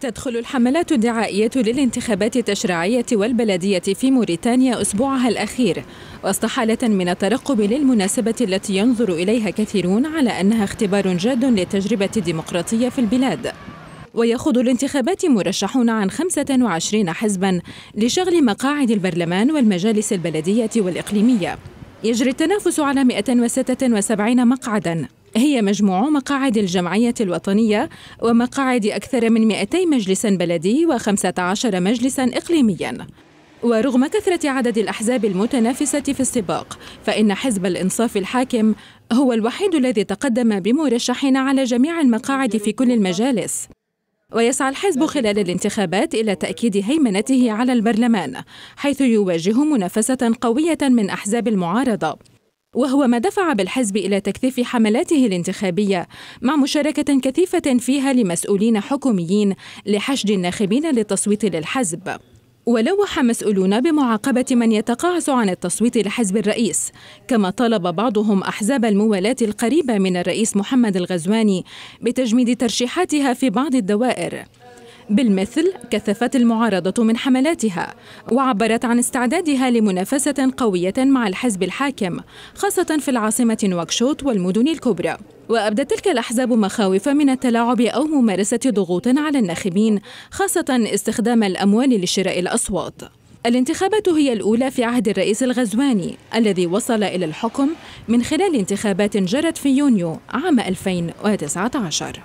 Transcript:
تدخل الحملات الدعائية للانتخابات التشريعية والبلدية في موريتانيا أسبوعها الأخير وسط حالة من الترقب للمناسبة التي ينظر إليها كثيرون على أنها اختبار جاد للتجربة الديمقراطية في البلاد ويخوض الانتخابات مرشحون عن 25 حزبا لشغل مقاعد البرلمان والمجالس البلدية والإقليمية يجري التنافس على 176 مقعدا هي مجموع مقاعد الجمعية الوطنية ومقاعد أكثر من 200 مجلس بلدي و15 مجلسا إقليميا ورغم كثرة عدد الأحزاب المتنافسة في السباق فإن حزب الإنصاف الحاكم هو الوحيد الذي تقدم بمرشح على جميع المقاعد في كل المجالس ويسعى الحزب خلال الانتخابات إلى تأكيد هيمنته على البرلمان حيث يواجه منافسة قوية من أحزاب المعارضة وهو ما دفع بالحزب إلى تكثيف حملاته الانتخابية مع مشاركة كثيفة فيها لمسؤولين حكوميين لحشد الناخبين للتصويت للحزب ولوح مسؤولون بمعاقبة من يتقاعس عن التصويت لحزب الرئيس كما طلب بعضهم أحزاب الموالاة القريبة من الرئيس محمد الغزواني بتجميد ترشيحاتها في بعض الدوائر بالمثل كثفت المعارضة من حملاتها وعبرت عن استعدادها لمنافسة قوية مع الحزب الحاكم خاصة في العاصمة نواكشوط والمدن الكبرى وأبدت تلك الأحزاب مخاوف من التلاعب أو ممارسة ضغوط على الناخبين خاصة استخدام الأموال لشراء الأصوات الانتخابات هي الأولى في عهد الرئيس الغزواني الذي وصل إلى الحكم من خلال انتخابات جرت في يونيو عام 2019